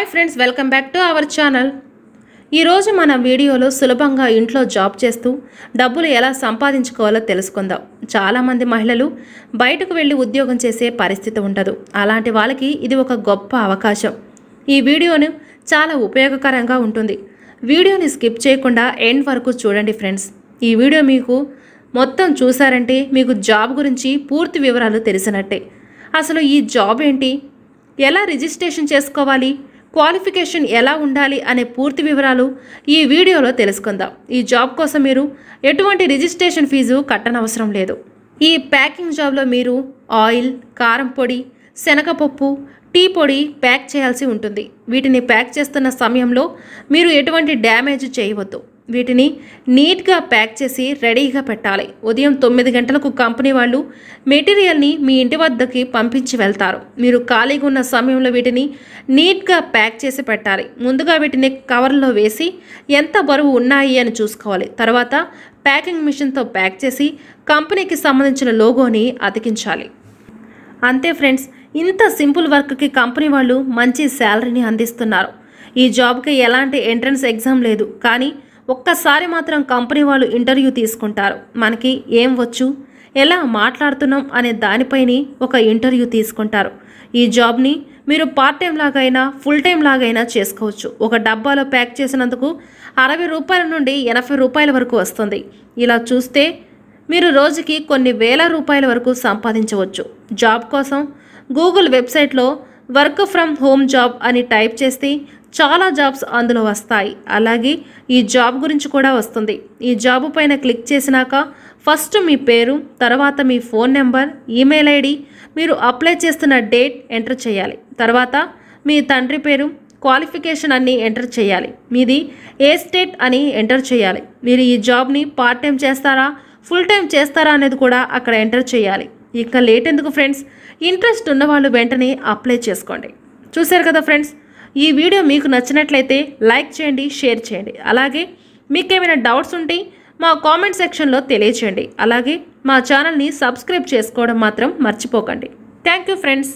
hi friends welcome back to our channel ఈరోజు మన వీడియోలో సులభంగా ఇంట్లో జాబ్ చేస్తూ డబ్బులు ఎలా సంపాదించుకోవాలో తెలుసుకుందాం చాలామంది మహిళలు బయటకు వెళ్ళి ఉద్యోగం చేసే పరిస్థితి ఉండదు అలాంటి వాళ్ళకి ఇది ఒక గొప్ప అవకాశం ఈ వీడియోను చాలా ఉపయోగకరంగా ఉంటుంది వీడియోని స్కిప్ చేయకుండా ఎండ్ వరకు చూడండి ఫ్రెండ్స్ ఈ వీడియో మీకు మొత్తం చూసారంటే మీకు జాబ్ గురించి పూర్తి వివరాలు తెలిసినట్టే అసలు ఈ జాబ్ ఏంటి ఎలా రిజిస్ట్రేషన్ చేసుకోవాలి క్వాలిఫికేషన్ ఎలా ఉండాలి అనే పూర్తి వివరాలు ఈ వీడియోలో తెలుసుకుందాం ఈ జాబ్ కోసం మీరు ఎటువంటి రిజిస్ట్రేషన్ ఫీజు కట్టనవసరం లేదు ఈ ప్యాకింగ్ జాబ్లో మీరు ఆయిల్ కారం పొడి శనగపప్పు టీ పొడి ప్యాక్ చేయాల్సి ఉంటుంది వీటిని ప్యాక్ చేస్తున్న సమయంలో మీరు ఎటువంటి డ్యామేజ్ చేయవద్దు వీటిని నీట్గా ప్యాక్ చేసి రెడీగా పెట్టాలి ఉదయం తొమ్మిది గంటలకు కంపెనీ వాళ్ళు మెటీరియల్ని మీ ఇంటి వద్దకి పంపించి వెళ్తారు మీరు ఖాళీగా ఉన్న సమయంలో వీటిని నీట్గా ప్యాక్ చేసి పెట్టాలి ముందుగా వీటిని కవర్లో వేసి ఎంత బరువు ఉన్నాయి అని చూసుకోవాలి తర్వాత ప్యాకింగ్ మిషన్తో ప్యాక్ చేసి కంపెనీకి సంబంధించిన లోగోని అతికించాలి అంతే ఫ్రెండ్స్ ఇంత సింపుల్ వర్క్కి కంపెనీ వాళ్ళు మంచి శాలరీని అందిస్తున్నారు ఈ జాబ్కి ఎలాంటి ఎంట్రన్స్ ఎగ్జామ్ లేదు కానీ ఒక్కసారి మాత్రం కంపెనీ వాళ్ళు ఇంటర్వ్యూ తీసుకుంటారు మనకి ఏం వచ్చు ఎలా మాట్లాడుతున్నాం అనే దానిపైని ఒక ఇంటర్వ్యూ తీసుకుంటారు ఈ జాబ్ని మీరు పార్ట్ టైం లాగైనా ఫుల్ టైం లాగైనా చేసుకోవచ్చు ఒక డబ్బాలో ప్యాక్ చేసినందుకు అరవై రూపాయల నుండి ఎనభై రూపాయల వరకు వస్తుంది ఇలా చూస్తే మీరు రోజుకి కొన్ని వేల రూపాయల వరకు సంపాదించవచ్చు జాబ్ కోసం గూగుల్ వెబ్సైట్లో వర్క్ ఫ్రమ్ హోమ్ జాబ్ అని టైప్ చేస్తే చాలా జాబ్స్ అందులో వస్తాయి అలాగే ఈ జాబ్ గురించి కూడా వస్తుంది ఈ జాబ్ పైన క్లిక్ చేసినాక ఫస్ట్ మీ పేరు తర్వాత మీ ఫోన్ నెంబర్ ఈమెయిల్ ఐడి మీరు అప్లై చేస్తున్న డేట్ ఎంటర్ చేయాలి తర్వాత మీ తండ్రి పేరు క్వాలిఫికేషన్ అన్నీ ఎంటర్ చేయాలి మీది ఏ స్టేట్ అని ఎంటర్ చేయాలి మీరు ఈ జాబ్ని పార్ట్ టైం చేస్తారా ఫుల్ టైం చేస్తారా అనేది కూడా అక్కడ ఎంటర్ చేయాలి ఇంకా లేట్ ఎందుకు ఫ్రెండ్స్ ఇంట్రెస్ట్ ఉన్నవాళ్ళు వెంటనే అప్లై చేసుకోండి చూశారు కదా ఫ్రెండ్స్ ఈ వీడియో మీకు నచ్చినట్లయితే లైక్ చేయండి షేర్ చేయండి అలాగే మీకేమైనా డౌట్స్ ఉంటే మా కామెంట్ సెక్షన్లో తెలియచేయండి అలాగే మా ఛానల్ని సబ్స్క్రైబ్ చేసుకోవడం మాత్రం మర్చిపోకండి థ్యాంక్ యూ ఫ్రెండ్స్